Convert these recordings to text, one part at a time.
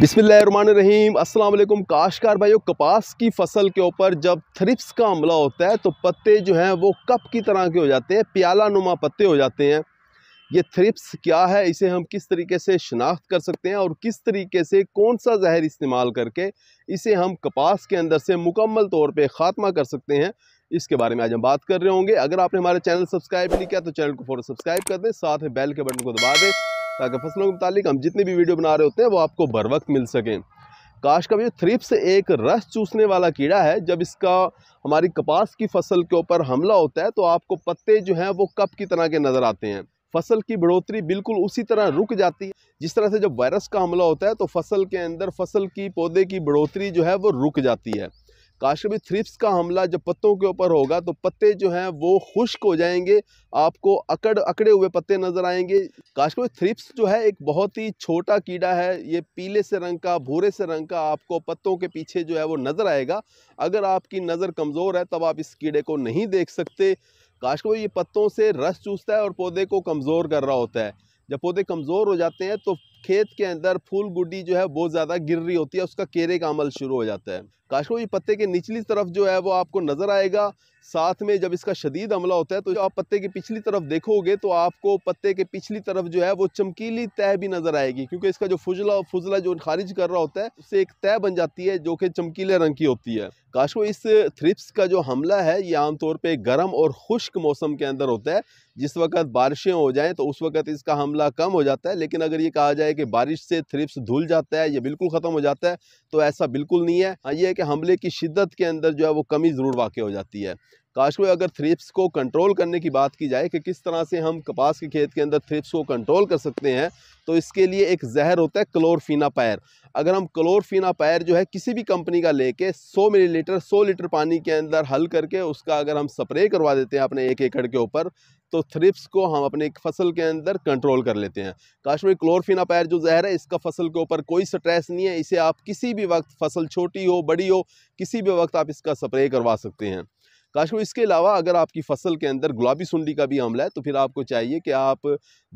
बिसमीम वालेकुम काशकार भाइयों कपास की फसल के ऊपर जब थ्रिप्स का हमला होता है तो पत्ते जो हैं वो कप की तरह के हो जाते हैं प्याला नुमा पत्ते हो जाते हैं ये थ्रिप्स क्या है इसे हम किस तरीके से शनाख्त कर सकते हैं और किस तरीके से कौन सा जहर इस्तेमाल करके इसे हम कपास के अंदर से मुकम्मल तौर पर ख़ात्मा कर सकते हैं इसके बारे में आज हम बात कर रहे होंगे अगर आपने हमारे चैनल सब्सक्राइब नहीं किया तो चैनल को फ़ौर सब्सक्राइब कर दें साथ में बेल के बटन को दबा दें ताकि फसलों के मुतालिक हम जितनी भी वीडियो बना रहे होते हैं वो आपको बर वक्त मिल सकें काश का भी थ्रिप्स एक रस चूसने वाला कीड़ा है जब इसका हमारी कपास की फसल के ऊपर हमला होता है तो आपको पत्ते जो हैं वो कप की तरह के नज़र आते हैं फसल की बढ़ोतरी बिल्कुल उसी तरह रुक जाती है जिस तरह से जब वायरस का हमला होता है तो फसल के अंदर फसल की पौधे की बढ़ोतरी जो है वो रुक जाती है काशवी थ्रिप्स का हमला जब पत्तों के ऊपर होगा तो पत्ते जो हैं वो खुश्क हो जाएंगे आपको अकड़ अकड़े हुए पत्ते नज़र आएंगे काशवी थ्रिप्स जो है एक बहुत ही छोटा कीड़ा है ये पीले से रंग का भूरे से रंग का आपको पत्तों के पीछे जो है वो नज़र आएगा अगर आपकी नज़र कमज़ोर है तब आप इस कीड़े को नहीं देख सकते काशवी ये पत्तों से रस चूसता है और पौधे को कमज़ोर कर रहा होता है जब पौधे कमज़ोर हो जाते हैं तो खेत के अंदर फूल गुड्डी जो है बहुत ज़्यादा गिर रही होती है उसका केरे का अमल शुरू हो जाता है ये पत्ते के निचली तरफ जो है वो आपको नज़र आएगा साथ में जब इसका शदीद हमला होता है तो आप पत्ते की पिछली तरफ देखोगे तो आपको पत्ते के पिछली तरफ जो है वो चमकीली तय भी नज़र आएगी क्योंकि इसका जो फुजला फुजला जो खारिज कर रहा होता है उससे एक तय बन जाती है जो कि चमकीले रंग की होती है काशो इस थ्रिप्स का जो हमला है ये आमतौर पर गर्म और खुश्क मौसम के अंदर होता है जिस वक्त बारिशें हो जाएँ तो उस वक्त इसका हमला कम हो जाता है लेकिन अगर ये कहा जाए है कि बारिश से थ्रिप्स धुल जाता है या बिल्कुल ख़त्म हो जाता है तो ऐसा बिल्कुल नहीं है हाँ, ये है कि हमले की शिद्दत के अंदर जो है वो कमी ज़रूर वाक़ हो जाती है काश को अगर थ्रिप्स को कंट्रोल करने की बात की जाए कि किस तरह से हम कपास के खेत के अंदर थ्रिप्स को कंट्रोल कर सकते हैं तो इसके लिए एक जहर होता है क्लोरफीना पैर अगर हम क्लोरफीना पैर जो है किसी भी कंपनी का लेके 100 मिलीलीटर 100 लीटर पानी के अंदर हल करके उसका अगर हम स्प्रे करवा देते हैं अपने एक एकड़ के ऊपर तो थ्रिप्स को हम अपने फसल के अंदर कंट्रोल कर लेते हैं काश्मीर क्लोरफिनापायर जो जहर है इसका फसल के ऊपर कोई स्ट्रेस नहीं है इसे आप किसी भी वक्त फसल छोटी हो बड़ी हो किसी भी वक्त आप इसका स्प्रे करवा सकते हैं काश्मीर इसके अलावा अगर आपकी फसल के अंदर गुलाबी सुंडी का भी हमला है तो फिर आपको चाहिए कि आप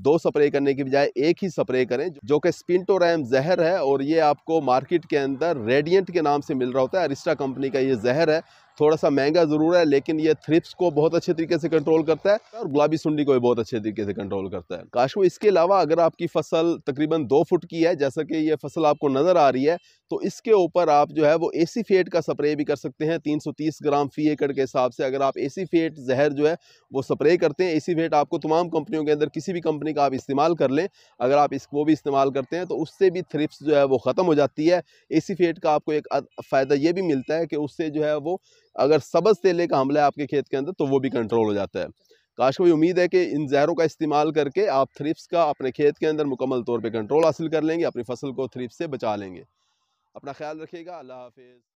दो स्प्रे करने की बजाय एक ही स्प्रे करें जो कि स्पिंटोरैम जहर है और ये आपको मार्केट के अंदर रेडियंट के नाम से मिल रहा होता है अरिस्टा कंपनी का ये जहर है थोड़ा सा महंगा ज़रूर है लेकिन ये थ्रिप्स को बहुत अच्छे तरीके से कंट्रोल करता है और गुलाबी सुंडी को भी बहुत अच्छे तरीके से कंट्रोल करता है काशो इसके अलावा अगर आपकी फसल तकरीबन दो फुट की है जैसा कि ये फसल आपको नज़र आ रही है तो इसके ऊपर आप जो है वो एसी फेट का स्प्रे भी कर सकते हैं 330 ग्राम फी एकड़ के हिसाब से अगर आप एसी फेट जहर जो है वो स्प्रे करते हैं एसी फेट आपको तमाम कंपनियों के अंदर किसी भी कंपनी का आप इस्तेमाल कर लें अगर आप इसको भी इस्तेमाल करते हैं तो उससे भी थ्रिप्स जो है वो ख़त्म हो जाती है एसी फेट का आपको एक फ़ायदा ये भी मिलता है कि उससे जो है वो अगर सबज तेले का हमला है आपके खेत के अंदर तो वो भी कंट्रोल हो जाता है काश भी उम्मीद है कि इन जहरों का इस्तेमाल करके आप थ्रिप्स का अपने खेत के अंदर मुकम्मल तौर पर कंट्रोल हासिल कर लेंगे अपनी फसल को थ्रिप्स से बचा लेंगे अपना ख्याल रखिएगा अल्लाह हाफिज़